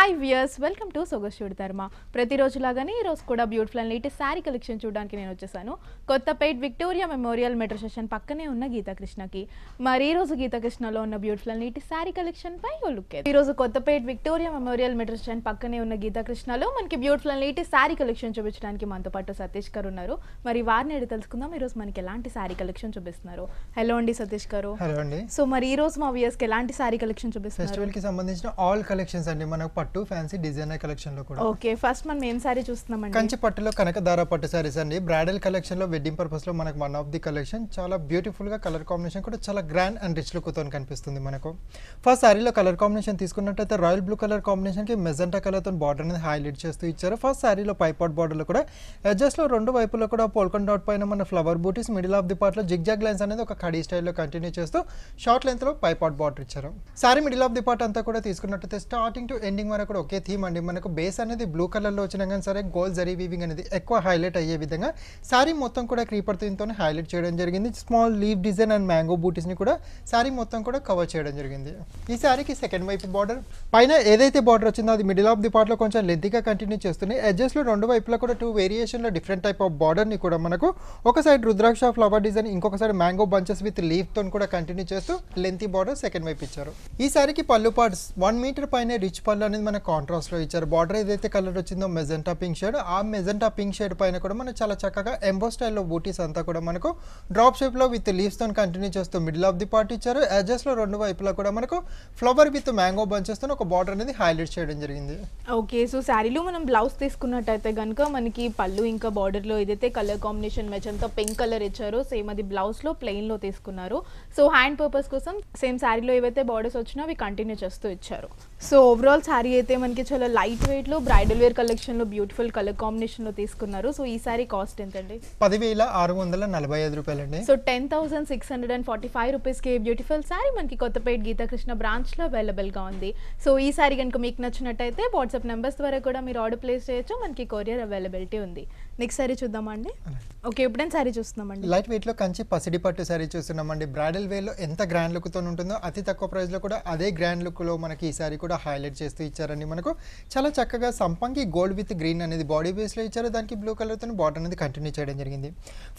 hi viewers welcome to Sogasu Chudatarama ప్రతిరోజులాగానే ఈరోజు కూడా beautiful and latest sari collection చూడడానికి నేను వచ్చేసాను Kothapet Victoria Memorial metro station పక్కనే ఉన్న గీతాకృష్ణకి మరి ఈరోజు గీతాకృష్ణలో ఉన్న బ్యూటిఫుల్ అండ్ లేటెస్ట్ శారీ కలెక్షన్పై లుక్ ఈరోజు Kothapet Victoria Memorial metro station పక్కనే ఉన్న గీతాకృష్ణలో మనకి beautiful and latest sari collection చూపించడానికి మనతో పాటు సతీష్ గారు ఉన్నారు మరి వారిని అడిగి తెలుసుకుందాం ఈరోజు మనకి ఎలాంటి శారీ కలెక్షన్ చూపిస్తున్నారు హలో అండి సతీష్ గారు హలో అండి సో మరి ఈరోజు మా వియర్స్కి ఎలాంటి శారీ కలెక్షన్ చూపిస్తున్నారు ఫెస్టివల్కి సంబంధించిన ఆల్ కలెక్షన్స్ అండి మనకు పట్టు ఫ్యాన్సీ డిజైనర్ కలెక్షన్ లో కూడా ఓకే ఫస్ట్ మనం ఏం సారీ చూస్తున్నామండి కంచి పట్టులో కనక దారా పట్టు సారీస్ అండి బ్రైడల్ కలెక్షన్ లో వెడ్డింగ్ పర్పస్ లో మనకు వన్ ఆఫ్ ది కలెక్షన్ చాలా బ్యూటిఫుల్ గా కలర్ కాంబినేషన్ కూడా చాలా గ్రాండ్ అండ్ రిచ్ లుక్ తో కనిపిస్తుంది మనకు ఫస్ట్ సారీలో కలర్ కాంబినేషన్ తీసుకున్నట్టయితే రాయల్ బ్లూ కలర్ కాంబినేషన్ కి మెజెంటా కలర్ తో బార్డర్ అనేది హైలైట్ చేస్తూ ఇచ్చారు ఫస్ట్ సారీలో పైపాట్ బార్డర్ లో కూడా అడ్జస్ట్ లో రెండు వైపులో కూడా పోల్కన్ డాట్ పైన మన flower butis middle of the part లో జిగ్ జాగ్ లైన్స్ అనేది ఒక కడీ లో కంటిన్యూ చేస్తూ షార్ట్ లెంత్ లో పైపాట్ బార్డర్ ఇచ్చారు sari middle of the part అంతా కూడా తీసుకున్నట్టయితే స్టార్టింగ్ టు ఎండింగ్ మనకు కూడా ఒకే థీమ్ అండి మనకు బేస్ అనేది బ్లూ కలర్లో వచ్చినా కానీ సరే గోల్ జరీ వీవింగ్ అనేది ఎక్కువ హైలైట్ అయ్యే విధంగా శారీ మొత్తం కూడా క్రీపర్ థీమ్తో హైలైట్ చేయడం జరిగింది small leaf design and mango బూటీస్ని కూడా శారీ మొత్తం కూడా కవర్ చేయడం జరిగింది ఈ శారీకి సెకండ్ వైపు బార్డర్ పైన ఏదైతే బార్డర్ వచ్చిందో అది మిడిల్ ఆఫ్ ది పార్ట్లో కొంచెం లెంతీగా కంటిన్యూ చేస్తున్నాయి ఎడ్జెస్లో రెండు వైపులా కూడా టూ వేరియేషన్లో డిఫరెంట్ టైప్ ఆఫ్ బార్డర్ని కూడా మనకు ఒక సైడ్ రుద్రాక్ష ఫ్లవర్ డిజైన్ ఇంకొక సైడ్ మ్యాంగో బంచెస్ విత్ లీఫ్తో కూడా కంటిన్యూ చేస్తూ లెంతీ బార్డర్ సెకండ్ వైపు ఇచ్చారు ఈ శారీకి పళ్ళు పార్ట్స్ వన్ మీటర్ పైన రిచ్ పళ్ళు అనేది మనకు కాంట్రాస్ట్లో ఇచ్చారు బార్డర్ ఏదైతే కలర్ వచ్చిందో మెజెంటా పింక్ షేడ్ ఆ మెజెంటా పింక్ షేడ్ పైన కూడా మనకు చాలా చక్కగా ఎంబో స్టైల్లో బూటీస్ అంతా కూడా మనకు డ్రాప్ షేప్లో విత్ లీవ్స్తో కంటిన్యూ చేస్తూ మిడిల్ ఆఫ్ ది పార్ట్ ఇచ్చారు ఎడ్జెస్లో రెండు వైపులా కూడా మనకు ఫ్లవర్ విత్ మ్యాంగో బంచెస్తో ఒక బార్డర్ అనేది హైలైట్ చేయడం జరిగింది ఓకే సో శారీలో మనం బ్లౌజ్ తీసుకున్నట్టయితే కనుక మనకి పళ్ళు ఇంకా బార్డర్లో ఏదైతే colour combination magenta pink colour ఇచ్చారో సేమ్ అది బ్లౌజ్లో ప్లెయిన్లో తీసుకున్నారు సో హ్యాండ్ పర్పస్ కోసం సేమ్ శారీలో ఏవైతే బార్డర్స్ వచ్చినా అవి కంటిన్యూ చేస్తూ ఇచ్చారు సో ఓవరాల్ శారీ అయితే మనకి చాలా లైట్ వెయిట్ లో బ్రైడల్ వేర్ కలెక్షన్ లో బ్యూటిఫుల్ కలర్ లో తీసుకున్నారు సో ఈ సారీ కాస్ట్ అండి పదివేల ఆరు వందల నలభై ఐదు రూపాయలు అండి so ten thousand six hundred and forty five rupees కి బ్యూటిఫుల్ సారీ మనకి కొత్తపేట గీతాకృష్ణ అవైలబుల్ గా ఉంది సో ఈ సారీ కనుక మీకు నచ్చినట్టయితే వాట్సాప్ నెంబర్స్ ద్వారా కూడా మీరు ఆర్డర్ ప్లేస్ చేయొచ్చు మనకి కొరియర్ అవైలబిలిటీ ఉంది నెక్స్ట్ సారీ చూద్దామండి ఓకే ఎప్పుడైనా సారీ చూస్తున్నామండి లైట్ లో కంచి పసిడి పట్టు సారీ చూస్తున్నామండి బ్రైడల్ వేర్ లో ఎంత గ్రాండ్ లుక్ తో ఉంటుందో అతి తక్కువ ప్రైస్లో కూడా అదే గ్రాండ్ లుక్ లో మనకి ఈ సారీ కూడా హైలైట్ చేస్తూ ఇచ్చారు ఇచ్చారండి మనకు చాలా చక్కగా సంపంగి గోల్డ్ విత్ గ్రీన్ అనేది బాడీ బేస్లో ఇచ్చారు దానికి బ్లూ కలర్తో బార్డర్ అనేది కంటిన్యూ చేయడం జరిగింది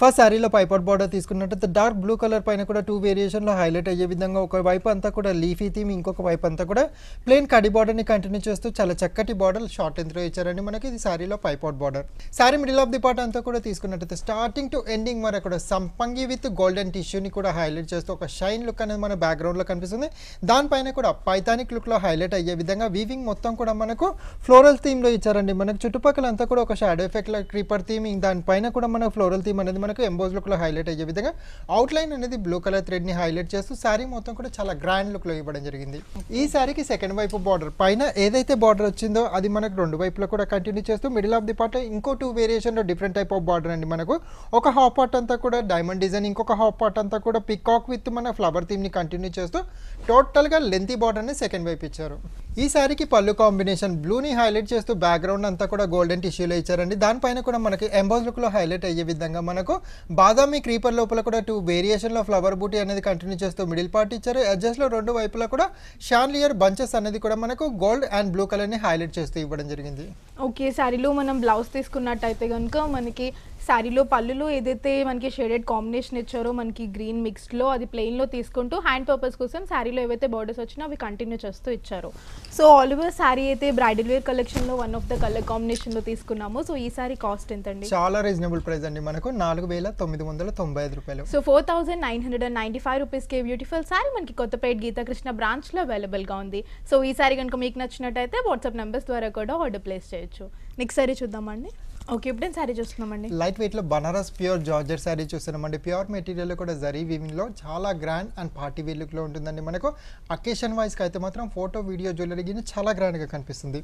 ఫస్ట్ శారీలో పైపాట్ బార్డర్ తీసుకున్నట్టు డార్క్ బ్లూ కలర్ పైన కూడా టూ వేరియేషన్లో హైలైట్ అయ్యే విధంగా ఒక వైపు అంతా కూడా లీఫీ థీమ్ ఇంకొక వైపు అంతా కూడా ప్లెయిన్ కడి బార్డర్ని కంటిన్యూ చేస్తూ చాలా చక్కటి బార్డర్ షార్ట్ లెంత్లో ఇచ్చారండి మనకి ఇది శారీలో పైపాట్ border sari middle of the part అంతా కూడా తీసుకున్నట్టయితే స్టార్టింగ్ టు ఎండింగ్ వరకు సంపంగి విత్ గోల్డెన్ టిష్యూని కూడా హైలైట్ చేస్తూ ఒక షైన్ లుక్ అనేది మన బ్యాక్గ్రౌండ్లో కనిపిస్తుంది దానిపైన కూడా పైతానిక్ లుక్లో హైలైట్ అయ్యే విధంగా వీవింగ్ మొత్తం మొత్తం కూడా మనకు ఫ్లోరల్ థీమ్లో ఇచ్చారండి మనకు చుట్టుపక్కల అంతా కూడా ఒక షాడో ఎఫెక్ట్ క్రీపర్ థీమ్ దానిపైన కూడా మనకు ఫ్లోరల్ థీమ్ అనేది మనకు ఎంబోజ్ లుక్లో హైలైట్ అయ్యే విధంగా అవుట్లైన్ అనేది బ్లూ కలర్ థ్రెడ్ని హైలైట్ చేస్తూ శారీ మొత్తం కూడా చాలా గ్రాండ్ లుక్లో ఇవ్వడం జరిగింది ఈ శారీకి సెకండ్ వైపు బార్డర్ పైన ఏదైతే బార్డర్ వచ్చిందో అది మనకు రెండు వైపులో కూడా కంటిన్యూ చేస్తూ మిడిల్ ఆఫ్ ది పార్ట్ ఇంకో టూ వేరియేషన్లో డిఫరెంట్ టైప్ ఆఫ్ బార్డర్ అండి మనకు ఒక హాఫ్ పార్ట్ అంతా కూడా డైమండ్ డిజైన్ ఇంకొక హాఫ్ పార్ట్ అంతా కూడా పికాక్ విత్ మన ఫ్లవర్ థీమ్ని కంటిన్యూ చేస్తూ టోటల్గా లెంతీ బార్డర్ని సెకండ్ వైపు ఇచ్చారు ఈ శారీకి పళ్ళు ఎల్లో కాంబినేషన్ బ్లూని హైలైట్ చేస్తూ బ్యాక్గ్రౌండ్ అంతా కూడా గోల్డెన్ టిష్యూలో ఇచ్చారండి దానిపైన కూడా మనకి ఎంబోజ్ లుక్లో హైలైట్ అయ్యే విధంగా మనకు బాదామి క్రీపర్ లోపల కూడా టూ వేరియేషన్లో ఫ్లవర్ బూటీ అనేది కంటిన్యూ చేస్తూ మిడిల్ పార్ట్ ఇచ్చారు అడ్జస్ట్లో రెండు వైపులా కూడా షాన్లియర్ బంచెస్ అనేది కూడా మనకు గోల్డ్ అండ్ బ్లూ కలర్ని హైలైట్ చేస్తూ ఇవ్వడం జరిగింది ఓకే శారీలో మనం బ్లౌజ్ తీసుకున్నట్టయితే కనుక మనకి శారీలో పళ్ళులో ఏదైతే మనకి షేడెడ్ కాంబినేషన్ ఇచ్చారో మనకి గ్రీన్ మిక్స్డ్లో అది ప్లెయిన్లో తీసుకుంటూ హ్యాండ్ పర్పస్ కోసం శారీలో ఏవైతే బార్డర్స్ వచ్చినా అవి కంటిన్యూ చేస్తూ ఇచ్చారు సో ఆల్ ఓవర్ శారీ అయితే బ్రైడల్ వేర్ కలెక్షన్లో వన్ ఆఫ్ ద కలర్ కాంబినేషన్లో తీసుకున్నాము సో ఈ సారీ కాస్ట్ ఎంత అండి చాలా రీజనబుల్ ప్రైస్ అండి మనకు నాలుగు వేల తొమ్మిది వందల తొంభై ఐదు రూపాయలు so four thousand nine hundred and ninety five రూపీస్కి బ్యూటిఫుల్ శారీ మనకి కొత్తపేట గీతాకృష్ణ బ్రాంచ్లో అవైలబుల్గా ఉంది సో ఈ సారీ కనుక మీకు నచ్చినట్టయితే వాట్సాప్ నెంబర్స్ ద్వారా కూడా ఆర్డర్ ప్లేస్ చేయొచ్చు నెక్స్ట్ సారీ చూద్దామండి ఓకే ఇప్పుడు శారీ చూస్తున్నామండి లైట్ వెయిట్ లో బనారస్ ప్యూర్ జార్జర్ శారీ చూస్తున్నామండి ప్యూర్ మెటీరియల్ కూడా జరీ వీవింగ్ లో చాలా grand and party wear look లో ఉంటుందండి మనకు అకేషన్ వైజ్ అయితే మాత్రం ఫోటో వీడియో జ్యువెలరీ గిన్నె చాలా గ్రాండ్ గా కనిపిస్తుంది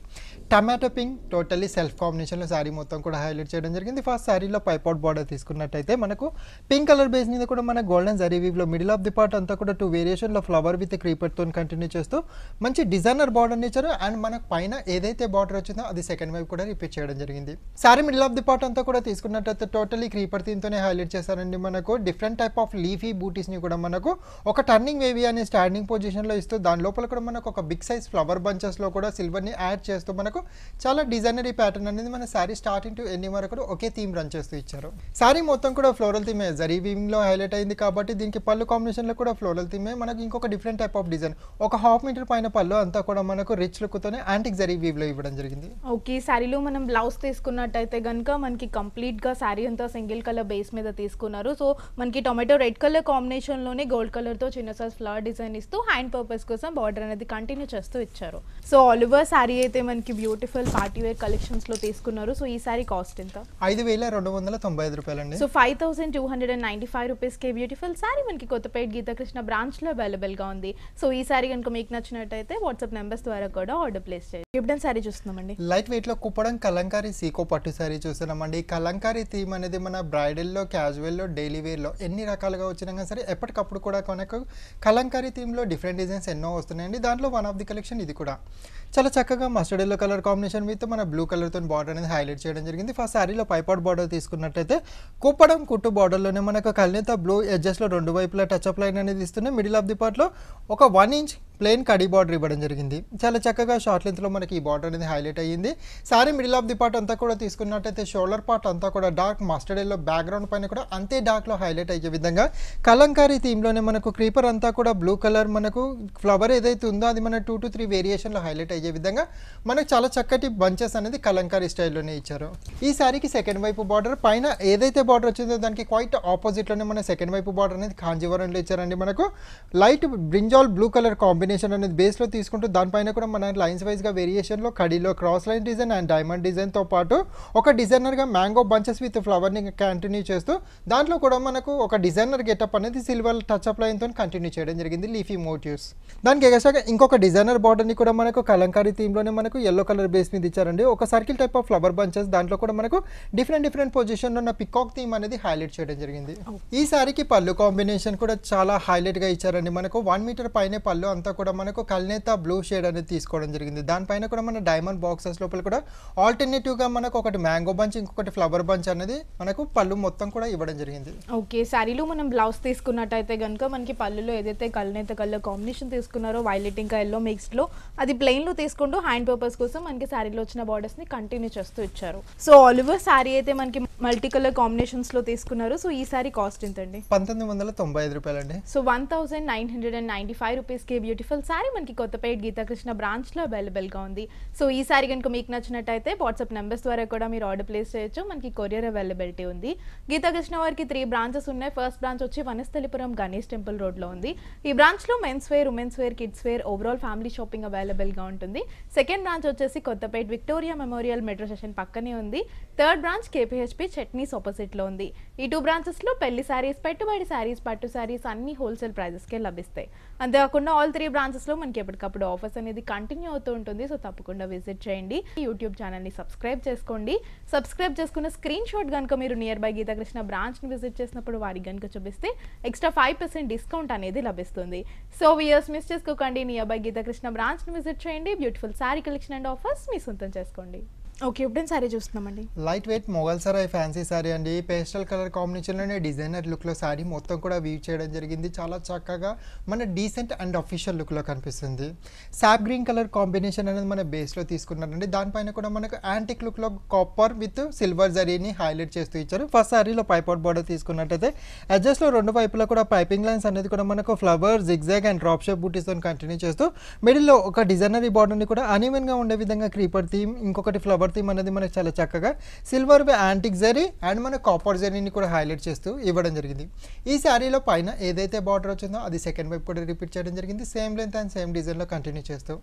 tomato pink totally self combination లో శారీ మొత్తం కూడా హైలైట్ చేయడం జరిగింది ఫస్ట్ శారీలో అవుట్ బార్డర్ తీసుకున్నట్టయితే మనకు పింక్ కలర్ బేస్ మీద కూడా మన గోల్డెన్ జరీ వీవ్ లో మిడిల్ ఆఫ్ ది పార్ట్ అంతా కూడా టూ వేరియేషన్ లో ఫ్లవర్ విత్ క్రీపర్ తో కంటిన్యూ చేస్తూ మంచి డిజైనర్ బార్డర్ ఇచ్చారు అండ్ మనకు పైన ఏదైతే బార్డర్ వచ్చిందో అది సెకండ్ వైపు కూడా రిపీట్ చేయడం జరిగింది sari middle of the part అంతా కూడా తీసుకున్నట్టయితే టోటలీ క్రీపర్ థీమ్తోనే హైలైట్ చేశారండి మనకు డిఫరెంట్ టైప్ ఆఫ్ లీఫీ బూటీస్ని కూడా మనకు ఒక టర్నింగ్ వేవి అనే స్టాండింగ్ పొజిషన్లో ఇస్తూ దాని లోపల కూడా మనకు ఒక బిగ్ సైజ్ ఫ్లవర్ బంచెస్లో కూడా సిల్వర్ని యాడ్ చేస్తూ మనకు చాలా డిజైనరీ ప్యాటర్న్ అనేది మన శారీ స్టార్టింగ్ టు ఎన్ని వరకు ఒకే థీమ్ రన్ చేస్తూ ఇచ్చారు శారీ మొత్తం కూడా ఫ్లోరల్ థీమే జరీ వీవింగ్లో హైలైట్ అయింది కాబట్టి దీనికి పళ్ళు కాంబినేషన్లో కూడా ఫ్లోరల్ థీమే మనకు ఇంకొక డిఫరెంట్ టైప్ ఆఫ్ డిజైన్ ఒక హాఫ్ మీటర్ పైన పళ్ళు అంతా కూడా మనకు రిచ్ లుక్తోనే యాంటిక్ జరీ వీవ్లో ఇవ్వడం జరిగింది ఓకే శారీలో మనం బ్లౌజ్ తీసుకున్నట్టయితే అయితే కనుక మనకి కంప్లీట్గా శారీ అంతా సింగిల్ కలర్ బేస్ మీద తీసుకున్నారు సో మనకి టొమాటో రెడ్ కలర్ కాంబినేషన్లోనే గోల్డ్ కలర్తో చిన్న సైజ్ ఫ్లవర్ డిజైన్ ఇస్తూ హ్యాండ్ పర్పస్ కోసం బార్డర్ అనేది కంటిన్యూ చేస్తూ ఇచ్చారు సో ఓవర్ శారీ అయితే మనకి బ్యూటిఫుల్ పార్టీ వేర్ కలెక్షన్స్లో తీసుకున్నారు సో ఈ శారీ కాస్ట్ ఎంత ఐదు వేల రెండు వందల తొంభై ఐదు రూపాయలు అండి so five thousand two hundred and ninety five రూపీస్కే బ్యూటిఫుల్ శారీ మనకి కొత్తపేట లో బ్రాంచ్లో అవైలబుల్గా ఉంది సో ఈ శారీ కనుక మీకు నచ్చినట్టయితే వాట్సాప్ నెంబర్స్ ద్వారా కూడా ఆర్డర్ ప్లేస్ చేయండి గిఫ్ట్ శారీ చూస్తున్నామండి లైట్ వెయిట్లో కుప్పడం కలంకారీ సీకో పట్టు శారీ చూసినామండి ఈ కలంకారీ థీమ్ అనేది మన బ్రైడల్లో క్యాజువల్లో డైలీ వేర్లో ఎన్ని రకాలుగా వచ్చినా కానీ సరే ఎప్పటికప్పుడు కూడా కొనకు కలంకారీ థీమ్లో డిఫరెంట్ డిజైన్స్ ఎన్నో వస్తున్నాయండి దాంట్లో వన్ ఆఫ్ ది కలెక్షన్ ఇది కూడా చాలా చక్కగా mustard yellow colour combination with మన బ్లూ కలర్తో బార్డర్ అనేది హైలైట్ చేయడం జరిగింది ఫస్ట్ శారీలో పైపాట్ బార్డర్ తీసుకున్నట్టయితే కుప్పడం కుట్టు బార్డర్లోనే మనకు కలినేత బ్లూ ఎడ్జెస్లో రెండు వైపులా టచ్అప్ లైన్ అనేది ఇస్తున్నాయి మిడిల్ ఆఫ్ ది పార్ట్లో ఒక వన్ ఇంచ్ ప్లెయిన్ కడీ బార్డర్ ఇవ్వడం జరిగింది చాలా చక్కగా షార్ట్ లెంత్లో మనకి ఈ బార్డర్ అనేది హైలైట్ అయ్యింది sari middle of the part అంతా కూడా తీసుకున్న చూసినట్టయితే షోల్డర్ పార్ట్ అంతా కూడా డార్క్ మస్టర్డ్ ఎల్లో బ్యాక్గ్రౌండ్ పైన కూడా అంతే డార్క్లో హైలైట్ అయ్యే విధంగా కలంకారీ థీమ్లోనే మనకు క్రీపర్ అంతా కూడా బ్లూ కలర్ మనకు ఫ్లవర్ ఏదైతే ఉందో అది మన టూ టు త్రీ వేరియేషన్లో హైలైట్ అయ్యే విధంగా మనకు చాలా చక్కటి బంచెస్ అనేది కలంకారీ స్టైల్లోనే ఇచ్చారు ఈ శారీకి సెకండ్ వైపు బార్డర్ పైన ఏదైతే బార్డర్ వచ్చిందో దానికి క్వైట్ ఆపోజిట్లోనే మన సెకండ్ వైపు బార్డర్ అనేది కాంజీవరంలో ఇచ్చారండి మనకు light brinjal blue colour combination అనేది బేస్లో తీసుకుంటూ దానిపైన కూడా మన లైన్స్ వైజ్గా వేరియేషన్లో కడీలో cross line design and diamond డిజైన్తో పాటు ఒక ఒక డిజైనర్గా మ్యాంగో బంచెస్ విత్ ఫ్లవర్ని కంటిన్యూ చేస్తూ దాంట్లో కూడా మనకు ఒక డిజైనర్ గెటప్ అనేది సిల్వర్ టచ్అప్ లైన్తో కంటిన్యూ చేయడం జరిగింది లీఫీ మోటివ్స్ దానికి ఎగసాక ఇంకొక డిజైనర్ బార్డర్ని కూడా మనకు కలంకారీ థీమ్లోనే మనకు ఎల్లో కలర్ బేస్ మీద ఇచ్చారండి ఒక circle type of flower bunches దాంట్లో కూడా మనకు డిఫరెంట్ డిఫరెంట్ పొజిషన్లో ఉన్న పికాక్ థీమ్ అనేది హైలైట్ చేయడం జరిగింది ఈ సారీకి పళ్ళు కాంబినేషన్ కూడా చాలా హైలైట్గా ఇచ్చారండి మనకు వన్ మీటర్ పైన పళ్ళు అంతా కూడా మనకు కల్నేత బ్లూ షేడ్ అనేది తీసుకోవడం జరిగింది దానిపైన కూడా మన డైమండ్ బాక్సెస్ లోపల కూడా ఆల్టర్నేటివ్గా మనకు ఒకటి మ్యాగ్ మ్యాంగో బంచ్ ఇంకొకటి ఫ్లవర్ బంచ్ అనేది మనకు పళ్ళు మొత్తం కూడా ఇవ్వడం జరిగింది ఓకే శారీలో మనం బ్లౌజ్ తీసుకున్నట్టయితే కనుక మనకి పళ్ళులో ఏదైతే కళ్ళనైతే కళ్ళు కాంబినేషన్ తీసుకున్నారో వైలెట్ ఇంకా ఎల్లో మిక్స్డ్లో అది ప్లెయిన్లో తీసుకుంటూ హ్యాండ్ పర్పస్ కోసం మనకి శారీలో వచ్చిన బార్డర్స్ని కంటిన్యూ చేస్తూ ఇచ్చారు సో ఆల్ శారీ అయితే మనకి మల్టీ కలర్ కాంబినేషన్స్ లో తీసుకున్నారు సో ఈ సారీ కాస్ట్ ఎంతండి పంతొమ్మిది వందల తొంభై ఐదు రూపాయలు అండి so one thousand nine hundred and ninety five rupees కి బ్యూటిఫుల్ సారీ మనకి కొత్తపేట గీతాకృష్ణ బ్రాంచ్ లో అవైలబుల్ గా ఉంది సో ఈ సారీ కనుక మీకు నచ్చినట్టయితే వాట్సాప్ నెంబర్స్ ద్వారా కూడా మీరు ఆర్డర్ ప్లేస్ చేయొచ్చు మనకి కొరియర్ అవైలబిలిటీ ఉంది గీతా కృష్ణ వారికి త్రీ బ్రాంచెస్ ఉన్నాయి ఫస్ట్ బ్రాంచ్ వచ్చి వనస్థలిపురం గణేష్ టెంపుల్ రోడ్లో ఉంది ఈ బ్రాంచ్లో men's wear women's wear kids wear overall family shopping అవైలబుల్గా ఉంటుంది సెకండ్ బ్రాంచ్ వచ్చేసి Kothapet Victoria Memorial metro station పక్కనే ఉంది థర్డ్ బ్రాంచ్ కేపీహెచ్పీ చట్నీస్ ఆపోజిట్లో ఉంది ఈ టూ బ్రాంచెస్లో పెళ్లి శారీస్ పెట్టుబడి శారీస్ పట్టు శారీస్ అన్ని హోల్సేల్ ప్రైజెస్కే లభిస్తాయి అంతేకాకుండా ఆల్ త్రీ బ్రాంచెస్లో మనకి ఎప్పటికప్పుడు ఆఫర్స్ అనేది కంటిన్యూ అవుతూ ఉంటుంది సో తప్పకుండా విజిట్ చేయండి యూట్యూబ్ ఛానల్ని సబ్స్క్రైబ్ చేసుకోండి సబ్స్క్రైబ్ చేసుకున్న స్క్రీన్ షాట్ కనుక మీరు నియర్ బై గీతాకృష్ణ బ్రాంచ్ని విజిట్ చేసినప్పుడు వారికి కనుక చూపిస్తే ఎక్స్ట్రా ఫైవ్ పర్సెంట్ డిస్కౌంట్ అనేది లభిస్తుంది సో వియర్స్ మిస్ చేసుకోకండి నియర్ బై గీతాకృష్ణ బ్రాంచ్ని విజిట్ చేయండి beautiful sari collection and offers మీ సొంతం చేసుకోండి ఓకే ఇప్పుడు సారీ చూస్తున్నామండి light weight Mughal sari fancy sari అండి పేస్టల్ కలర్ కాంబినేషన్లోనే డిజైనర్ లుక్లో సారీ మొత్తం కూడా వీవ్ చేయడం జరిగింది చాలా చక్కగా మన డీసెంట్ అండ్ అఫీషియల్ లుక్లో కనిపిస్తుంది సాప్ గ్రీన్ కలర్ కాంబినేషన్ అనేది మన బేస్లో తీసుకున్నారండి దానిపైన కూడా మనకు యాంటిక్ లుక్లో కాపర్ విత్ సిల్వర్ జరీని హైలైట్ చేస్తూ ఇచ్చారు ఫస్ట్ సారీలో పైపౌట్ బార్డర్ తీసుకున్నట్టయితే అడ్జస్ట్లో రెండు పైపులో కూడా పైపింగ్ లైన్స్ అనేది కూడా మనకు flower zigzag and drop shape బూటీస్తో కంటిన్యూ చేస్తూ మిడిల్లో ఒక డిజైనరీ బార్డర్ని కూడా అనివెన్గా ఉండే విధంగా క్రీపర్ థీమ్ ఇంకొకటి ఫ్లవర్ ప్రవర్తన అనేది మనకి చాలా చక్కగా సిల్వర్ యాంటిక్ జరీ అండ్ మన కాపర్ జరీని కూడా హైలైట్ చేస్తూ ఇవ్వడం జరిగింది ఈ శారీలో పైన ఏదైతే బార్డర్ వచ్చిందో అది సెకండ్ వైపు కూడా రిపీట్ చేయడం జరిగింది సేమ్ లెంత్ అండ్ సేమ్ డిజైన్లో కంటిన్యూ చేస్తూ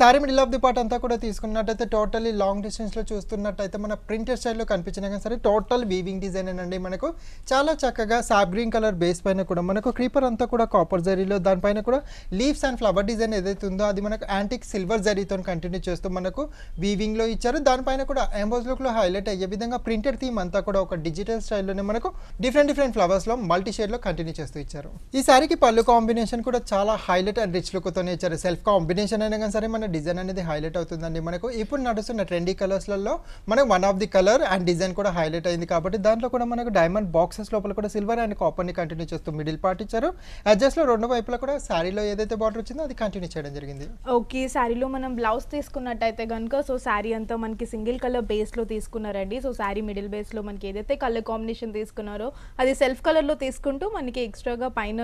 sari middle of the part అంతా కూడా తీసుకున్నట్టయితే టోటల్లీ లాంగ్ డిస్టెన్స్లో చూస్తున్నట్టయితే మన ప్రింటెడ్ స్టైల్లో కనిపించినా కానీ సరే టోటల్ వీవింగ్ డిజైన్ అండి మనకు చాలా చక్కగా సాబ్ గ్రీన్ కలర్ బేస్ పైన కూడా మనకు క్రీపర్ అంతా కూడా కాపర్ జరీలో దానిపైన కూడా లీవ్స్ అండ్ ఫ్లవర్ డిజైన్ ఏదైతే ఉందో అది మనకు యాంటిక్ సిల్వర్ జరీతో కంటిన్యూ చేస్తూ మనకు వీవింగ్లో ఇచ్చారు దాని పైన కూడా లుక్ లో హైలైట్ అయ్యే విధంగా ప్రింటెడ్ థీమ్ అంతా కూడా ఒక డిజిటల్ స్టైల్లోనే మనకు డిఫరెంట్ డిఫరెంట్ ఫ్లవర్స్ లో మల్టీ లో కంటిన్యూ చేస్తూ ఇచ్చారు ఈ సారీకి పళ్ళు కాంబినేషన్ కూడా చాలా హైలైట్ అండ్ రిచ్ తోనే ఇచ్చారు సెల్ఫ్ కాంబినేషన్ అయినా కానీ సరే మన డిజైన్ అనేది హైలైట్ అవుతుందండి మనకు ఇప్పుడు నడుస్తున్న ట్రెండీ లలో మనకు one of the colour and design కూడా హైలైట్ అయింది కాబట్టి దాంట్లో కూడా మనకు డైమండ్ బాక్సెస్ లోపల కూడా సిల్వర్ అండ్ ని కంటిన్యూ చేస్తూ మిడిల్ పార్ట్ ఇచ్చారు లో రెండు వైపులా కూడా శారీలో ఏదైతే బార్డర్ వచ్చిందో అది కంటిన్యూ చేయడం జరిగింది ఓకే శారీలో మనం బ్లౌజ్ తీసుకున్నట్టయితే కనుక సో శారీ అంతా మనకి సింగిల్ కలర్ బేస్లో తీసుకున్నారండి సో శారీ మిడిల్ బేస్లో మనకి ఏదైతే కలర్ కాంబినేషన్ తీసుకున్నారో అది సెల్ఫ్ కలర్లో తీసుకుంటూ మనకి ఎక్స్ట్రాగా పైన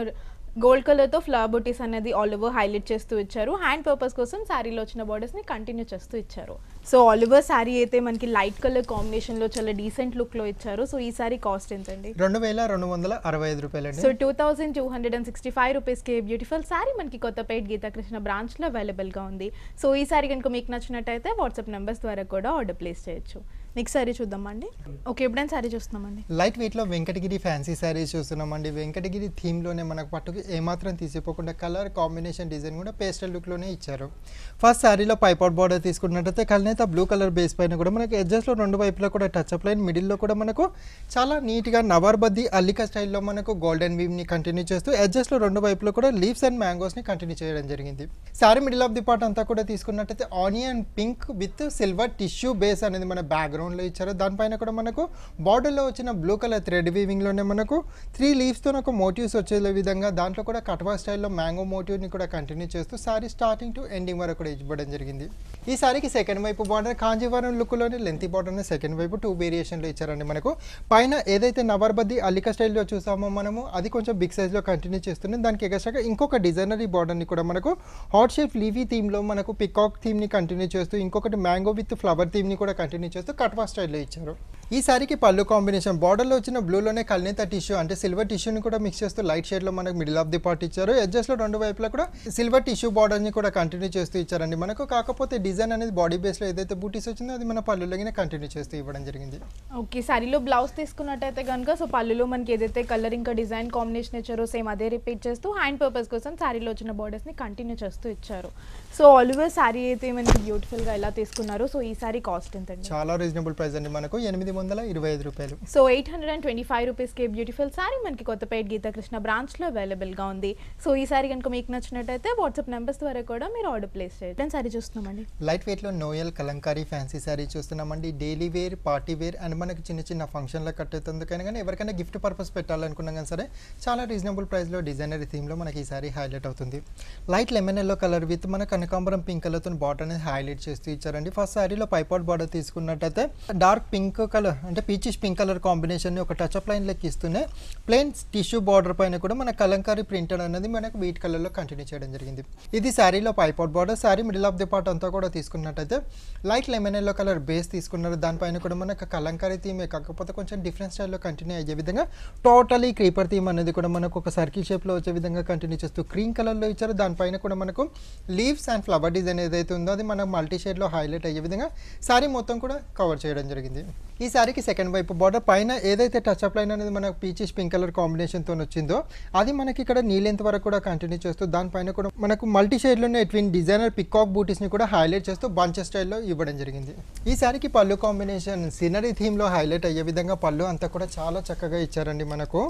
గోల్డ్ కలర్తో ఫ్లవర్ బుటీస్ అనేది ఆల్ ఓవర్ హైలైట్ చేస్తూ ఇచ్చారు హ్యాండ్ పర్పస్ కోసం శారీలో వచ్చిన బార్డర్స్ని కంటిన్యూ చేస్తూ ఇచ్చారు సో ఆల్ ఓవర్ శారీ అయితే మనకి లైట్ కలర్ కాంబినేషన్లో చాలా డీసెంట్ లుక్లో ఇచ్చారు సో ఈ సారీ కాస్ట్ అండి రెండు వేల రెండు వందల అరవై ఐదు రూపాయలు so two thousand two hundred and sixty five రూపీస్కి బ్యూటిఫుల్ శారీ మనకి కొత్తపేట గీతాకృష్ణ బ్రాంచ్లో అవైలబుల్గా ఉంది సో ఈ సారీ కనుక మీకు నచ్చినట్టయితే వాట్సాప్ నెంబర్స్ ద్వారా కూడా ఆర్డర్ ప్లేస్ చేయొచ్చు నెక్స్ట్ సారీ చూద్దామండి ఓకే ఎప్పుడైనా సారీ చూస్తున్నామండి లైట్ లో వెంకటగిరి ఫ్యాన్సీ సారీ చూస్తున్నామండి వెంకటగిరి థీమ్ లోనే మనకు పట్టుకు ఏమాత్రం తీసిపోకుండా కలర్ కాంబినేషన్ డిజైన్ కూడా పేస్టల్ లుక్లోనే ఇచ్చారు ఫస్ట్ శారీలో పైపాట్ బార్డర్ తీసుకున్నట్టయితే కలినేత బ్లూ కలర్ బేస్ పైన కూడా మనకు లో రెండు వైపులో కూడా టచ్ అప్ లైన్ మిడిల్లో కూడా మనకు చాలా నీట్గా బద్ది అల్లిక స్టైల్లో మనకు గోల్డెన్ ని కంటిన్యూ చేస్తూ లో రెండు వైపులో కూడా లీవ్స్ అండ్ మ్యాంగోస్ని కంటిన్యూ చేయడం జరిగింది sari middle of the part అంతా కూడా తీసుకున్నట్టయితే onion pink with silver tissue base అనేది మన బ్యాక్ బ్యాక్గ్రౌండ్లో ఇచ్చారు దానిపైన కూడా మనకు బార్డర్లో వచ్చిన బ్లూ కలర్ థ్రెడ్ వీవింగ్లోనే మనకు త్రీ లీవ్స్తో ఒక మోటివ్స్ వచ్చే విధంగా దాంట్లో కూడా కట్వా స్టైల్లో మ్యాంగో మోటివ్ని కూడా కంటిన్యూ చేస్తూ సారీ స్టార్టింగ్ టు ఎండింగ్ వరకు కూడా ఇవ్వడం జరిగింది ఈ సారీకి సెకండ్ వైపు బార్డర్ కాంజీవరం లుక్లోనే లెంతీ బార్డర్ని సెకండ్ వైపు టూ వేరియేషన్లో ఇచ్చారండి మనకు పైన ఏదైతే నవర్బద్ది అల్లిక స్టైల్లో చూసామో మనము అది కొంచెం బిగ్ సైజ్లో కంటిన్యూ చేస్తున్నాం దానికి ఎగస్ట్రాగా ఇంకొక డిజైనరీ బార్డర్ని కూడా మనకు హాట్ షేప్ లీవీ థీమ్లో మనకు పికాక్ థీమ్ని కంటిన్యూ చేస్తూ ఇంకొకటి మ్యాంగో విత్ ఫ్లవర్ థీమ్ని కూడా కంటిన్యూ చేస్తూ కట్వా స్టైల్లో ఇచ్చారు ఈ పళ్ళు కాంబినేషన్ బార్డర్లో వచ్చిన బ్లూలోనే కల్నేత టిష్యూ అంటే సిల్వర్ టిష్యూని కూడా మిక్స్ చేస్తూ లైట్ షేడ్లో మనకు మిడిల్ ఆఫ్ ది పార్ట్ ఇచ్చారు ఎడ్జస్ట్లో రెండు వైపులా కూడా సిల్వర్ టిష్యూ బార్డర్ని కూడా కంటిన్యూ చేస్తూ ఇచ్చారండి మనకు కాకపోతే డిజైన్ అనేది బాడీ బేస్లో ఏదైతే బూటీస్ వచ్చిందో అది మన పళ్ళులోనే కంటిన్యూ చేస్తూ ఇవ్వడం జరిగింది ఓకే సారీలో బ్లౌజ్ తీసుకున్నట్టయితే కనుక సో పళ్ళులో మనకి ఏదైతే కలర్ ఇంకా డిజైన్ కాంబినేషన్ ఇచ్చారో సేమ్ అదే రిపీట్ చేస్తూ హ్యాండ్ పర్పస్ కోసం సారీలో వచ్చిన బార్డర్స్ని కంటిన్యూ చేస్తూ ఇచ్చారు సో ఆల్వేస్ శారీ అయితే మనకి బ్యూటిఫుల్ గా ఎలా తీసుకున్నారు సో ఈ సారీ కాస్ట్ ఎంత అండి చాలా రీజనబుల్ ప్రైస్ అండి మనకు ఎనిమిది వందల ఇరవై ఐదు రూపాయలు so eight hundred and twenty five rupees కి బ్యూటిఫుల్ సారీ మనకి కొత్తపేట గీతాకృష్ణ బ్రాంచ్ లో అవైలబుల్ గా ఉంది సో ఈ సారీ కనుక మీకు నచ్చినట్టయితే వాట్సాప్ నెంబర్స్ ద్వారా కూడా మీరు ఆర్డర్ ప్లేస్ చేయండి సారీ చూస్తున్నామండి లైట్ వెయిట్ లో నోయల్ కలంకారీ ఫ్యాన్సీ సారీ చూస్తున్నామండి daily wear party wear and మనకి చిన్న చిన్న ఫంక్షన్లో కట్టేందుకైనా కానీ ఎవరికైనా గిఫ్ట్ పర్పస్ పెట్టాలనుకున్నా కానీ సరే చాలా రీజనబుల్ ప్రైస్ లో డిజైనర్ థీమ్ లో మనకి ఈ సారీ హైలైట్ అవుతుంది light lemon yellow colour with మనకు కనకాంబరం పింక్ కలర్ తో బార్డర్ అనేది హైలైట్ చేస్తూ ఇచ్చారండి ఫస్ట్ శారీలో పైపాట్ బార్డర్ తీసుకున్నట్టయితే డార్క్ పింక్ కలర్ అంటే పీచిష్ పింక్ కలర్ కాంబినేషన్ ఒక టచ్ అప్ లైన్ లెక్కిస్తూనే ప్లెయిన్ టిష్యూ బార్డర్ పైన కూడా మన కలంకారీ ప్రింటెడ్ అనేది మనకు వీట్ కలర్ లో కంటిన్యూ చేయడం జరిగింది ఇది శారీలో పైపాట్ border sari middle of the part అంతా కూడా తీసుకున్నట్టయితే light lemon yellow colour base తీసుకున్నారు దానిపైన కూడా మనకు కలంకారీ థీమ్ కాకపోతే కొంచెం డిఫరెంట్ స్టైల్లో కంటిన్యూ అయ్యే విధంగా టోటలీ క్రీపర్ థీమ్ అనేది కూడా మనకు ఒక సర్కిల్ షేప్ లో వచ్చే విధంగా కంటిన్యూ చేస్తూ క్రీమ్ లో ఇచ్చారు దానిపైన కూడా మనకు లీవ్స్ అండ్ ఫ్లవర్ డిజైన్ ఏదైతే ఉందో అది మనకు మల్టీ షేడ్లో హైలైట్ అయ్యే విధంగా శారీ మొత్తం కూడా కవర్ చేయడం జరిగింది ఈ శారీకి సెకండ్ వైపు బార్డర్ పైన ఏదైతే టచ్ అప్ లైన్ అనేది మనకు పీచిష్ పింక్ కలర్ కాంబినేషన్తో వచ్చిందో అది మనకి ఇక్కడ నీలెంత్ వరకు కూడా కంటిన్యూ చేస్తూ దానిపైన కూడా మనకు మల్టీ షేడ్లోనే ఎట్విన్ డిజైనర్ పికాక్ బూటీస్ని కూడా హైలైట్ చేస్తూ బంచెస్ స్టైల్లో ఇవ్వడం జరిగింది ఈ శారీకి పళ్ళు కాంబినేషన్ సినరీ థీమ్లో హైలైట్ అయ్యే విధంగా పళ్ళు అంతా కూడా చాలా చక్కగా ఇచ్చారండి మనకు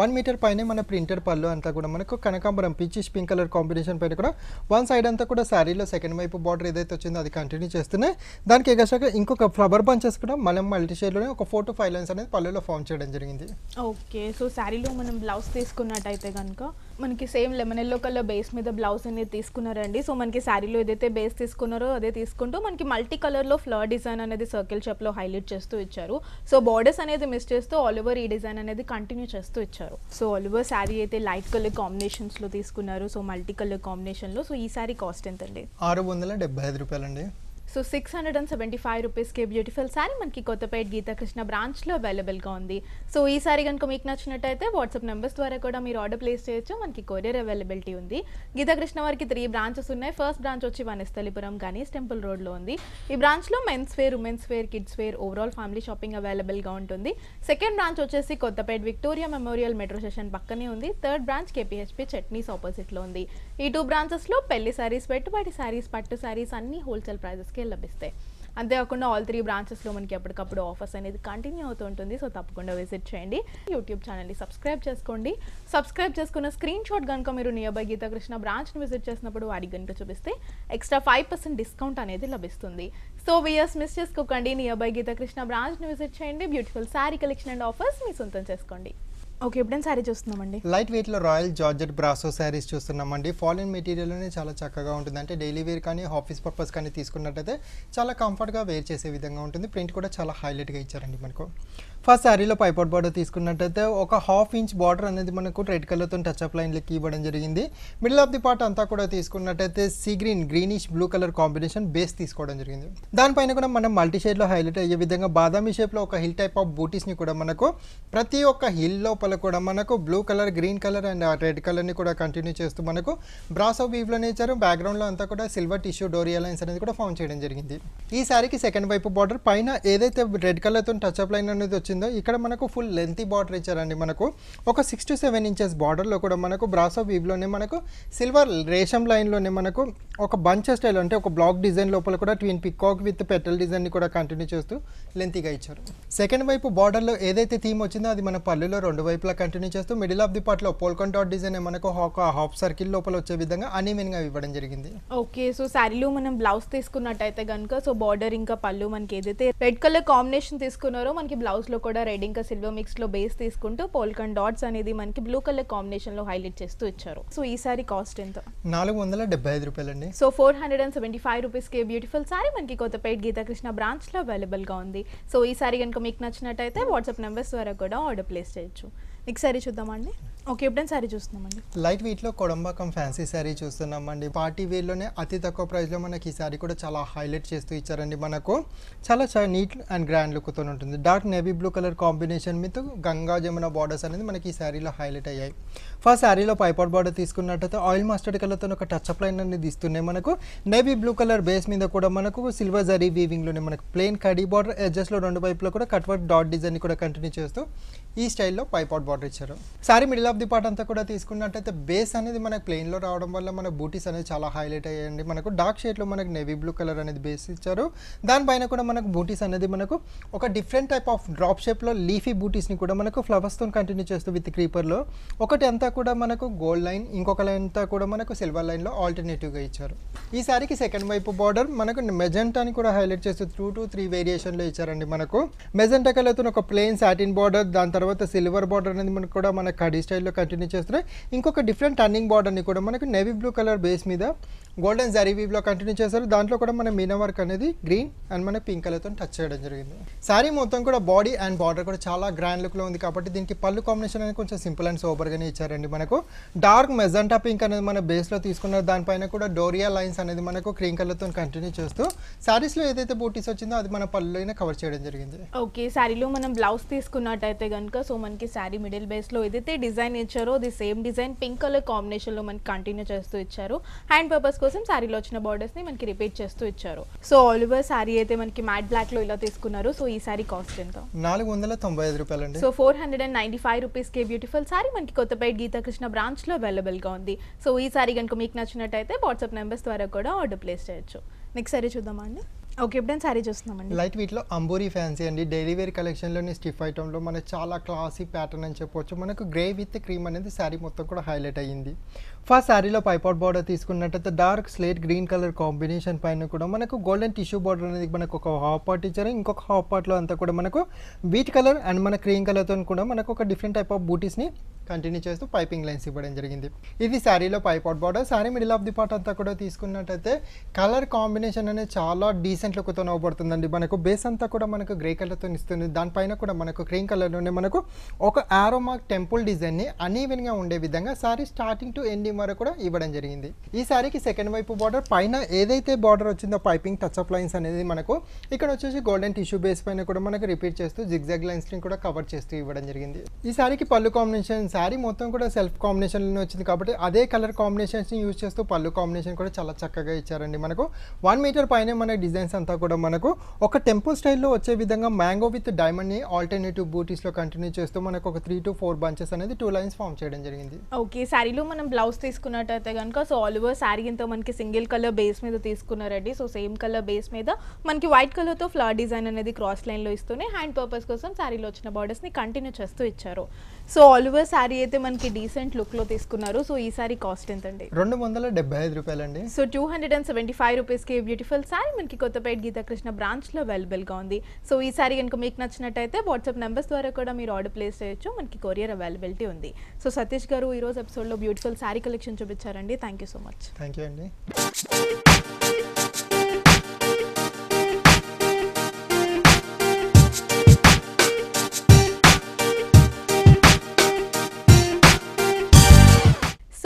వన్ మీటర్ పైన మన ప్రింటెడ్ పళ్ళు అంతా కూడా మనకు కనకాంబరం పిచ్చిష్ పింక్ కలర్ కాంబినేషన్ పైన కూడా వన్ సైడ్ అంతా కూడా శారీలో సెకండ్ వైపు బార్డర్ ఏదైతే వచ్చిందో అది కంటిన్యూ చేస్తున్నాయి దానికి ఎగస్ట్రాగా ఇంకొక ఫ్లవర్ బంచెస్ కూడా మనం మల్టీ షేర్లోనే ఒక ఫోటో ఫైవ్ లైన్స్ అనేది పల్లెలో ఫామ్ చేయడం జరిగింది ఓకే సో శారీలో మనం బ్లౌజ్ తీసుకున్నట్టయితే కనుక మనకి same lemon yellow colour base మీద బ్లౌజ్ అనేది తీసుకున్నారండి సో మనకి శారీలో ఏదైతే బేస్ తీసుకున్నారో అదే తీసుకుంటూ మనకి మల్టీ కలర్లో ఫ్లవర్ డిజైన్ అనేది సర్కిల్ లో హైలైట్ చేస్తూ ఇచ్చారు సో బార్డర్స్ అనేది మిస్ చేస్తూ ఆల్ ఓవర్ ఈ డిజైన్ అనేది కంటిన్యూ చేస్తూ ఇచ్చారు సో ఆల్ ఓవర్ శారీ అయితే లైట్ కలర్ కాంబినేషన్స్లో తీసుకున్నారు సో మల్టీ కలర్ కాంబినేషన్లో సో ఈ శారీ కాస్ట్ ఎంత అండి ఆరు వందల డెబ్బై ఐదు రూపాయలండి so six hundred and seventy five రూపీస్కి బ్యూటిఫుల్ శారీ మనకి కొత్తపేట గీతాకృష్ణ బ్రాంచ్లో అవైలబుల్గా ఉంది సో ఈ సారీ కనుక మీకు నచ్చినట్టయితే వాట్సాప్ నెంబర్స్ ద్వారా కూడా మీరు ఆర్డర్ ప్లేస్ చేయొచ్చు మనకి కొరియర్ అవైలబిలిటీ ఉంది గీతాకృష్ణ వారికి త్రీ బ్రాంచెస్ ఉన్నాయి ఫస్ట్ బ్రాంచ్ వచ్చి వనస్థలిపురం గణేష్ టెంపుల్ రోడ్లో ఉంది ఈ బ్రాంచ్లో men's wear women's wear kids wear overall family shopping అవైలబుల్గా ఉంటుంది సెకండ్ బ్రాంచ్ వచ్చేసి Kothapet Victoria Memorial metro station పక్కనే ఉంది థర్డ్ బ్రాంచ్ కేపీహెచ్పి చట్నీస్ ఆపోజిట్లో ఉంది ఈ టూ బ్రాంచెస్లో పెళ్లి శారీస్ పెట్టుబడి శారీస్ పట్టు శారీస్ అన్ని హోల్సేల్ ప్రైజెస్కి సేల్ లభిస్తాయి అంతేకాకుండా ఆల్ త్రీ బ్రాంచెస్లో మనకి ఎప్పటికప్పుడు ఆఫర్స్ అనేది కంటిన్యూ అవుతూ ఉంటుంది సో తప్పకుండా విజిట్ చేయండి యూట్యూబ్ ఛానల్ని సబ్స్క్రైబ్ చేసుకోండి సబ్స్క్రైబ్ చేసుకున్న స్క్రీన్ షాట్ కనుక మీరు నియర్ బై గీతాకృష్ణ బ్రాంచ్ని విజిట్ చేసినప్పుడు వాడి గంట చూపిస్తే ఎక్స్ట్రా ఫైవ్ పర్సెంట్ డిస్కౌంట్ అనేది లభిస్తుంది సో వియర్స్ మిస్ చేసుకోకండి నియర్ బై గీతాకృష్ణ బ్రాంచ్ని విజిట్ చేయండి beautiful sari collection and offers మీ సొంతం చేసుకోండి ఓకే ఇప్పుడు శారీ చూస్తున్నామండి లైట్ వెయిట్ లో రాయల్ జార్జెట్ బ్రాసో శారీస్ చూస్తున్నామండి ఫాలిన్ మెటీరియల్ చాలా చక్కగా ఉంటుంది అంటే డైలీ వేర్ కానీ ఆఫీస్ పర్పస్ కానీ తీసుకున్నట్టయితే చాలా కంఫర్ట్గా వేర్ చేసే విధంగా ఉంటుంది ప్రింట్ కూడా చాలా హైలైట్గా ఇచ్చారండి మనకు ఫస్ట్ శారీలో పైపాట్ బార్డర్ తీసుకున్నట్టయితే ఒక హాఫ్ ఇంచ్ బార్డర్ అనేది మనకు రెడ్ కలర్తో టచ్ అప్ లైన్లకి ఇవ్వడం జరిగింది మిడిల్ ఆఫ్ ది పార్ట్ అంతా కూడా తీసుకున్నట్టయితే sea green greenish blue colour combination base తీసుకోవడం జరిగింది దానిపైన కూడా మనం మల్టీ షేడ్లో హైలైట్ అయ్యే విధంగా బాదామి షేప్లో ఒక హిల్ టైప్ ఆఫ్ బూటీస్ని కూడా మనకు ప్రతి ఒక్క హిల్ లోపల కూడా మనకు blue colour green colour and red కలర్ని కూడా కంటిన్యూ చేస్తూ మనకు బ్రాస్ ఆఫ్ వీవ్లోనే ఇచ్చారు బ్యాక్గ్రౌండ్లో అంతా కూడా సిల్వర్ టిష్యూ డోరియా లైన్స్ అనేది కూడా ఫామ్ చేయడం జరిగింది ఈ శారీకి సెకండ్ వైపు బార్డర్ పైన ఏదైతే రెడ్ కలర్తో టచ్ అప్ లైన్ అనేది వచ్చింది వచ్చిందో ఇక్కడ మనకు ఫుల్ లెంత్ బార్డర్ ఇచ్చారండి మనకు ఒక సిక్స్ టు సెవెన్ ఇంచెస్ బార్డర్లో కూడా మనకు బ్రాసో వీవ్లోనే మనకు సిల్వర్ రేషం లైన్లోనే మనకు ఒక బంచ్ స్టైల్ అంటే ఒక బ్లాక్ డిజైన్ లోపల కూడా ట్విన్ పికాక్ విత్ పెట్రల్ డిజైన్ని కూడా కంటిన్యూ చేస్తూ లెంతీగా ఇచ్చారు సెకండ్ వైపు బార్డర్లో ఏదైతే థీమ్ వచ్చిందో అది మన పల్లెలో రెండు వైపులా కంటిన్యూ చేస్తూ మిడిల్ ఆఫ్ ది పార్ట్లో పోల్కొన్ డాట్ డిజైన్ మనకు ఒక హాఫ్ సర్కిల్ లోపల వచ్చే విధంగా గా ఇవ్వడం జరిగింది ఓకే సో శారీలో మనం బ్లౌజ్ తీసుకున్నట్టయితే కనుక సో బార్డర్ ఇంకా పళ్ళు మనకి ఏదైతే రెడ్ కలర్ కాంబినేషన్ తీసుకున్నారో మనకి బ్లౌజ్లో కూడా రెడ్ ఇంకా సిల్వర్ లో బేస్ తీసుకుంటూ పోల్కన్ డాట్స్ అనేది మనకి బ్లూ కలర్ కాంబినేషన్ లో హైలైట్ చేస్తూ ఇచ్చారు సో ఈ సారీ కాస్ట్ ఎంత నాలుగు వందల డెబ్బై ఐదు అండి so four hundred and seventy five రూపీస్కి బ్యూటిఫుల్ సారీ మనకి కొత్తపేట గీతాకృష్ణ అవైలబుల్ గా ఉంది సో ఈ సారీ కనుక మీకు నచ్చినట్టయితే వాట్సాప్ నెంబర్స్ ద్వారా కూడా ఆర్డర్ ప్లేస్ చేయొచ్చు నెక్స్ట్ సారీ చూద్దామండి లైట్ వెయిట్ లో చూస్తున్నామండి కొడంబకం ఫ్యాన్సీ శారీ చూస్తున్నామండి పార్టీ వేర్లోనే అతి తక్కువ ప్రైస్లో మనకి ఈ శారీ కూడా చాలా హైలైట్ చేస్తూ ఇచ్చారండి మనకు చాలా చాలా నీట్ అండ్ గ్రాండ్ లుక్తో ఉంటుంది dark navy blue colour combination మీద గంగా జమున బార్డర్స్ అనేది మనకి ఈ శారీలో హైలైట్ అయ్యాయి ఫస్ట్ శారీలో పైపాట్ బార్డర్ తీసుకున్నట్టయితే ఆయిల్ మస్టర్డ్ తో ఒక టచ్ అప్ లైన్ అనేది ఇస్తున్నాయి మనకు నేవీ బ్లూ కలర్ బేస్ మీద కూడా మనకు సిల్వర్ జరీ లోనే మనకు ప్లెయిన్ కడీ బార్డర్ లో రెండు వైపులో కూడా కట్వర్ డాట్ డిజైన్ కూడా కంటిన్యూ చేస్తూ ఈ స్టైల్లో పైపాట్ బార్డర్ ఇచ్చారు sari middle of the part అంతా కూడా తీసుకున్నట్టయితే బేస్ అనేది మనకు ప్లెయిన్లో రావడం వల్ల మన బూటీస్ అనేది చాలా హైలైట్ అయ్యాయండి మనకు డార్క్ షేడ్లో మనకు నేవీ బ్లూ కలర్ అనేది బేస్ ఇచ్చారు దానిపైన కూడా మనకు బూటీస్ అనేది మనకు ఒక డిఫరెంట్ టైప్ ఆఫ్ డ్రాప్ షేప్లో లీఫీ బూటీస్ని కూడా మనకు ఫ్లవర్స్తో కంటిన్యూ చేస్తూ విత్ క్రీపర్లో ఒకటి అంతా కూడా మనకు గోల్డ్ లైన్ ఇంకొక లైన్ అంతా కూడా మనకు సిల్వర్ లైన్లో ఆల్టర్నేటివ్గా ఇచ్చారు ఈ సారీకి సెకండ్ వైపు బార్డర్ మనకు మెజెంటాని కూడా హైలైట్ చేస్తూ టూ టు త్రీ వేరియేషన్లో ఇచ్చారండి మనకు మెజెంటా కలర్తో ఒక ప్లెయిన్ సాటిన్ బార్డర్ దాని తర్వాత తర్వాత సిల్వర్ బార్డర్ అనేది మనకు కూడా మన కడీ స్టైల్లో కంటిన్యూ చేస్తున్నాయి ఇంకొక డిఫరెంట్ టర్నింగ్ బార్డర్ని కూడా మనకు నేవీ బ్లూ కలర్ బేస్ మీద గోల్డెన్ జరీ వీవ్లో కంటిన్యూ చేశారు దాంట్లో కూడా మన మీనా వర్క్ అనేది గ్రీన్ అండ్ మన పింక్ కలర్తో టచ్ చేయడం జరిగింది శారీ మొత్తం కూడా బాడీ అండ్ బార్డర్ కూడా చాలా గ్రాండ్ లుక్లో ఉంది కాబట్టి దీనికి పళ్ళు కాంబినేషన్ అనేది కొంచెం సింపుల్ అండ్ సోబర్గానే ఇచ్చారండి మనకు డార్క్ మెజంటా పింక్ అనేది మన బేస్లో తీసుకున్నారు దానిపైన కూడా డోరియా లైన్స్ అనేది మనకు క్రీమ్ కలర్తో కంటిన్యూ చేస్తూ శారీస్లో ఏదైతే బూటీస్ వచ్చిందో అది మన పళ్ళులోనే కవర్ చేయడం జరిగింది ఓకే శారీలో మనం బ్లౌజ్ తీసుకున్నట్టయితే కనుక సో మనకి శారీ మిడిల్ బేస్లో ఏదైతే డిజైన్ ఇచ్చారో అది సేమ్ డిజైన్ పింక్ కలర్ కాంబినేషన్లో మనకి కంటిన్యూ చేస్తూ ఇచ్చారు హ్యాండ్ పర్పస్ కోసం శారీలో వచ్చిన ని మనకి రిపీట్ చేస్తూ ఇచ్చారు సో ఆల్ ఓవర్ శారీ అయితే మనకి మ్యాట్ లో ఇలా తీసుకున్నారు సో ఈ శారీ కాస్ట్ ఎంత నాలుగు వందల తొంభై ఐదు రూపాయలు so four hundred and ninety five rupees కి బ్యూటిఫుల్ శారీ మనకి కొత్తపేట గీతాకృష్ణ అవైలబుల్ గా ఉంది సో ఈ శారీ కనుక మీకు నచ్చినట్టయితే వాట్సాప్ నెంబర్స్ ద్వారా కూడా ఆర్డర్ ప్లేస్ చేయొచ్చు నెక్స్ట్ సారీ చూద్దామా అండి ఓకే ఇప్పుడు సారీ లైట్ వీటిలో అంబూరి ఫ్యాన్సీ అండి డైలీ వేర్ కలెక్షన్లోని స్టిఫ్ ఐటమ్లో మన చాలా క్లాసీ ప్యాటర్న్ అని చెప్పొచ్చు మనకు గ్రే విత్ క్రీమ్ అనేది శారీ మొత్తం కూడా హైలైట్ అయ్యింది ఫస్ట్ శారీలో పైపాట్ బార్డర్ తీసుకున్నట్టయితే dark slate green colour combination పైన కూడా మనకు గోల్డెన్ టిష్యూ బార్డర్ అనేది మనకు ఒక హాఫ్ పార్ట్ ఇచ్చారు ఇంకొక హాఫ్ పార్ట్లో అంతా కూడా మనకు వీట్ కలర్ అండ్ మన క్రీమ్ కలర్తో కూడా మనకు ఒక డిఫరెంట్ టైప్ ఆఫ్ బూటీస్ని కంటిన్యూ చేస్తూ పైపింగ్ లైన్స్ ఇవ్వడం జరిగింది ఇది శారీలో పైపాట్ border sari middle of the part అంతా కూడా తీసుకున్నట్టయితే కలర్ కాంబినేషన్ అనేది చాలా డీసెంట్ లుక్తో అవబడుతుందండి మనకు బేస్ అంతా కూడా మనకు గ్రే కలర్తో ఇస్తుంది దానిపైన కూడా మనకు క్రీమ్ కలర్ మనకు ఒక ఆరో మార్క్ టెంపుల్ డిజైన్ని గా ఉండే విధంగా శారీ స్టార్టింగ్ టు ఎండింగ్ వరకు కూడా ఇవ్వడం జరిగింది ఈ శారీకి సెకండ్ వైపు బార్డర్ పైన ఏదైతే బార్డర్ వచ్చిందో పైపింగ్ టచ్అప్ లైన్స్ అనేది మనకు ఇక్కడ వచ్చేసి గోల్డెన్ టిష్యూ బేస్ పైన కూడా మనకు రిపీట్ చేస్తూ జిగ్జాగ్ లైన్స్ని కూడా కవర్ చేస్తూ ఇవ్వడం జరిగింది ఈ శారీకి పళ్ళు కాంబినేషన్ శారీ మొత్తం కూడా సెల్ఫ్ కాంబినేషన్లోనే వచ్చింది కాబట్టి అదే కలర్ కాంబినేషన్స్ని యూజ్ చేస్తూ పళ్ళు కాంబినేషన్ కూడా చాలా చక్కగా ఇచ్చారండి మనకు వన్ మీటర్ పైన మన డిజైన్స్ అంతా కూడా మనకు ఒక టెంపుల్ స్టైల్లో వచ్చే విధంగా మ్యాంగో విత్ డైమండ్ని ఆల్టర్నేటివ్ బూటీస్లో కంటిన్యూ చేస్తూ మనకు ఒక త్రీ టు ఫోర్ బంచెస్ అనేది టూ లైన్స్ ఫామ్ చేయడం జరిగింది ఓకే శారీలో మనం బ్లౌజ్ తీసుకున్నట్టయితే కనుక సో ఆల్ ఓవర్ శారీ అంతా మనకి సింగిల్ కలర్ బేస్ మీద తీసుకున్నారండి సో సేమ్ కలర్ బేస్ మీద మనకి వైట్ కలర్తో ఫ్లవర్ డిజైన్ అనేది క్రాస్ లైన్లో ఇస్తూనే హ్యాండ్ పర్పస్ కోసం శారీలో వచ్చిన బార్డర్స్ని కంటిన్యూ చేస్తూ ఇచ్చారు సో ఆల్ ఓవర్ శారీ అయితే మనకి డీసెంట్ లుక్ లో తీసుకున్నారు సో ఈ సారీ కాస్ట్ ఎంత అండి రెండు వందల డెబ్బై ఐదు రూపాయలు అండి so two hundred and seventy five rupees కి బ్యూటిఫుల్ సారీ మనకి కొత్తపేట గీతాకృష్ణ బ్రాంచ్ లో అవైలబుల్ గా ఉంది సో ఈ సారీ కనుక మీకు నచ్చినట్టయితే వాట్సాప్ నెంబర్స్ ద్వారా కూడా మీరు ఆర్డర్ ప్లేస్ చేయొచ్చు మనకి కొరియర్ అవైలబిలిటీ ఉంది సో సతీష్ గారు ఈ రోజు ఎపిసోడ్ లో బ్యూటిఫుల్ సారీ కలెక్షన్ చూపించారండి thank you so much thank you అండి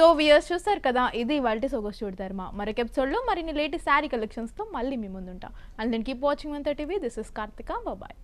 సో వియర్స్ చూస్తారు కదా ఇది వాళ్ళ సోగస్ చూడతారు మా మరొక ఎపిసోడ్లో మరిన్ని లేటెస్ట్ శారీ కలెక్షన్స్తో మళ్ళీ మీ ముందుంటాం అండ్ నేను keep watching thirty TV this is Karthika బాబాయ్